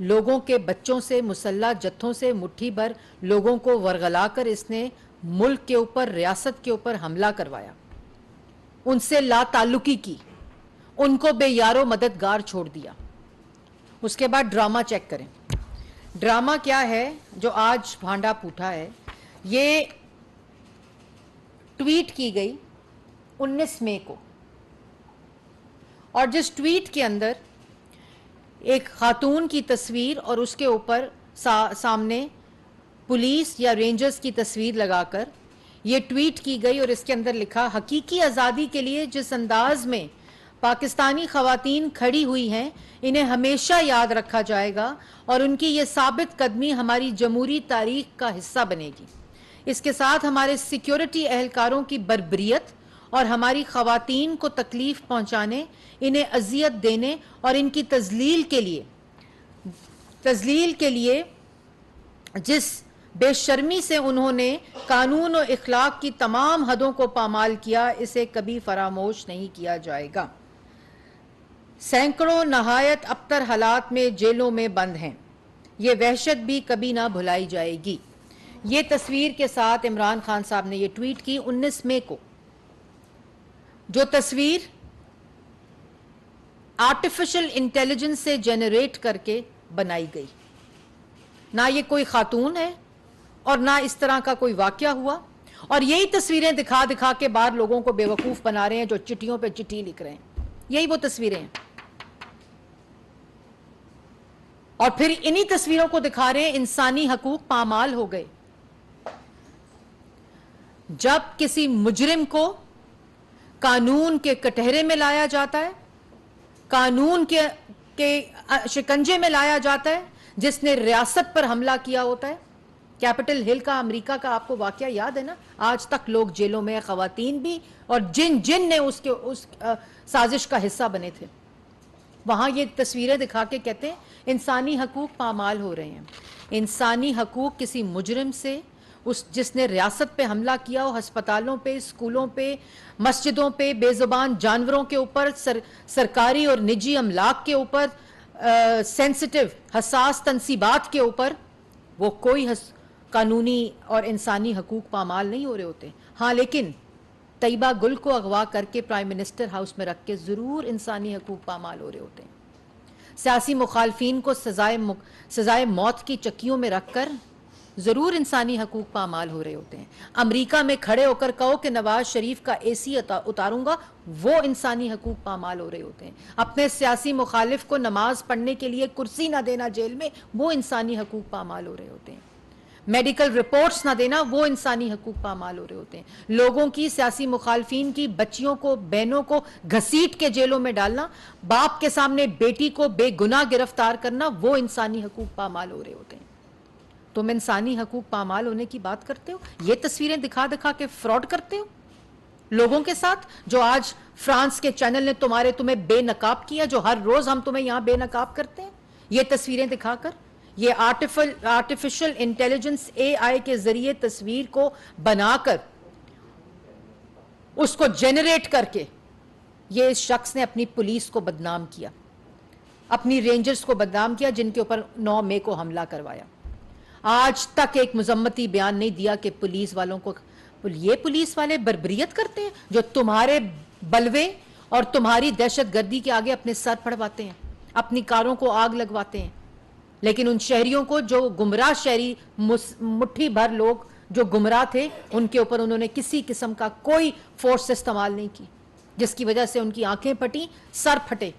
लोगों के बच्चों से मुसल्ला जत्थों से मुट्ठी भर लोगों को वर्गलाकर इसने मुल्क के ऊपर रियासत के ऊपर हमला करवाया उनसे लाताल्लुकी की उनको बेयारो मददगार छोड़ दिया उसके बाद ड्रामा चेक करें ड्रामा क्या है जो आज भांडा पूठा है ये ट्वीट की गई 19 मई को और जिस ट्वीट के अंदर एक खातून की तस्वीर और उसके ऊपर सा, सामने पुलिस या रेंजर्स की तस्वीर लगाकर ये ट्वीट की गई और इसके अंदर लिखा हकीकी आज़ादी के लिए जिस अंदाज में पाकिस्तानी खातन खड़ी हुई हैं इन्हें हमेशा याद रखा जाएगा और उनकी ये साबित कदमी हमारी जमहूरी तारीख का हिस्सा बनेगी इसके साथ हमारे सिक्योरिटी एहलकारों की बरबरीत और हमारी खातन को तकलीफ पहुंचाने इन्हें अजियत देने और इनकी तजलील के लिए तजलील के लिए जिस बेशर्मी से उन्होंने कानून और इखलाक की तमाम हदों को पामाल किया इसे कभी फरामोश नहीं किया जाएगा सैकड़ों नहायत अबतर हालात में जेलों में बंद हैं ये वहशत भी कभी ना भुलाई जाएगी ये तस्वीर के साथ इमरान खान साहब ने ये ट्वीट की 19 मई को जो तस्वीर आर्टिफिशियल इंटेलिजेंस से जेनरेट करके बनाई गई ना ये कोई खातून है और ना इस तरह का कोई वाक्य हुआ और यही तस्वीरें दिखा दिखा के बाहर लोगों को बेवकूफ बना रहे हैं जो चिट्ठियों पे चिट्ठी लिख रहे हैं यही वो तस्वीरें हैं और फिर इन्हीं तस्वीरों को दिखा रहे हैं इंसानी हकूक पामाल हो गए जब किसी मुजरिम को कानून के कटहरे में लाया जाता है कानून के के शिकंजे में लाया जाता है जिसने रियासत पर हमला किया होता है कैपिटल हिल का अमेरिका का आपको वाक्य याद है ना आज तक लोग जेलों में खातन भी और जिन जिन ने उसके उस आ, साजिश का हिस्सा बने थे वहाँ ये तस्वीरें दिखा के कहते हैं इंसानी हकूक पामाल हो रहे हैं इंसानी हकूक किसी मुजरम से उस जिसने रियासत पे हमला किया हो हस्पतालों पे स्कूलों पे मस्जिदों पे बेजुबान जानवरों के ऊपर सर, सरकारी और निजी अमलाक के ऊपर सेंसिटिव हसास तनसीबात के ऊपर वो कोई हस, कानूनी और इंसानी हकूक पामाल नहीं हो रहे होते हाँ लेकिन तयबा गुल को अगवा करके प्राइम मिनिस्टर हाउस में रख के ज़रूर इंसानी हकूक पामाल हो रहे होते हैं सियासी मुखालफी को सजाए सजाए मौत की चक्कियों में रख कर ज़रूर इंसानी हकूक पामाल हो रहे होते हैं अमरीका में खड़े होकर कहो कि नवाज शरीफ का ए सी उतारूंगा वो इंसानी हकूक पामाल हो रहे होते हैं अपने सियासी मुखालिफ को नमाज पढ़ने के लिए कुर्सी ना देना जेल में वो इंसानी हकूक पामाल हो रहे होते हैं मेडिकल रिपोर्ट्स ना देना वो इंसानी हकूक पामाल हो रहे होते हैं लोगों की सियासी मुखालफन की बच्चियों को बहनों को घसीट के जेलों में डालना बाप के सामने बेटी को बेगुनाह गिरफ्तार करना वो इंसानी हकूक पामाल हो रहे होते हैं तुम इंसानी हकूक पामाल होने की बात करते हो ये तस्वीरें दिखा दिखा के फ्रॉड करते हो लोगों के साथ जो आज फ्रांस के चैनल ने तुम्हारे तुम्हें बेनकाब किया जो हर रोज हम तुम्हें यहां बेनकाब करते हैं ये तस्वीरें दिखाकर ये आर्टिफल आर्टिफिशियल इंटेलिजेंस एआई के जरिए तस्वीर को बनाकर उसको जेनरेट करके ये इस शख्स ने अपनी पुलिस को बदनाम किया अपनी रेंजर्स को बदनाम किया जिनके ऊपर 9 मई को हमला करवाया आज तक एक मजम्मती बयान नहीं दिया कि पुलिस वालों को ये पुलिस वाले बरबरीत करते हैं जो तुम्हारे बलवे और तुम्हारी दहशत गर्दी के आगे अपने सर फड़वाते हैं अपनी कारों को आग लगवाते हैं लेकिन उन शहरियों को जो गुमराह शहरी मुट्ठी भर लोग जो गुमराह थे उनके ऊपर उन्होंने किसी किस्म का कोई फोर्स इस्तेमाल नहीं की जिसकी वजह से उनकी आंखें फटी सर फटे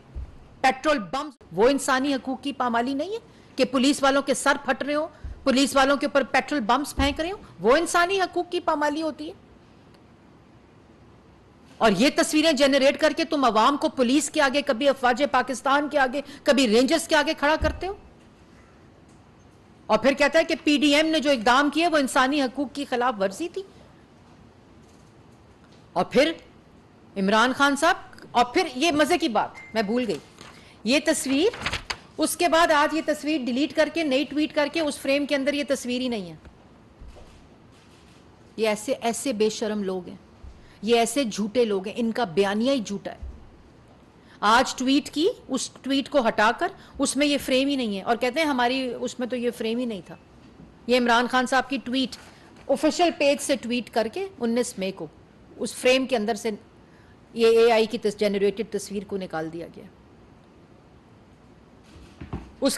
पेट्रोल बम वो इंसानी हकूक की पामाली नहीं है कि पुलिस वालों के सर फट रहे हो पुलिस वालों के ऊपर पेट्रोल बम्प्स फेंक रहे हो वो इंसानी हकूक की पामाली होती है और ये तस्वीरें जनरेट करके तुम अवाम को पुलिस के आगे कभी अफवाज पाकिस्तान के आगे कभी रेंजर्स के आगे खड़ा करते हो और फिर कहता है कि पीडीएम ने जो इकदाम किया वो इंसानी हकूक की खिलाफ वर्जी थी और फिर इमरान खान साहब और फिर ये मजे की बात मैं भूल गई ये तस्वीर उसके बाद आज ये तस्वीर डिलीट करके नई ट्वीट करके उस फ्रेम के अंदर ये तस्वीर ही नहीं है ये ऐसे ऐसे बेशरम लोग हैं ये ऐसे झूठे लोग हैं इनका बयानिया ही झूठा है आज ट्वीट की उस ट्वीट को हटाकर उसमें ये फ्रेम ही नहीं है और कहते हैं हमारी उसमें तो ये फ्रेम ही नहीं था ये इमरान खान साहब की ट्वीट ऑफिशियल पेज से ट्वीट करके 19 मई को उस फ्रेम के अंदर से ये एआई की तस, जनरेटेड तस्वीर को निकाल दिया गया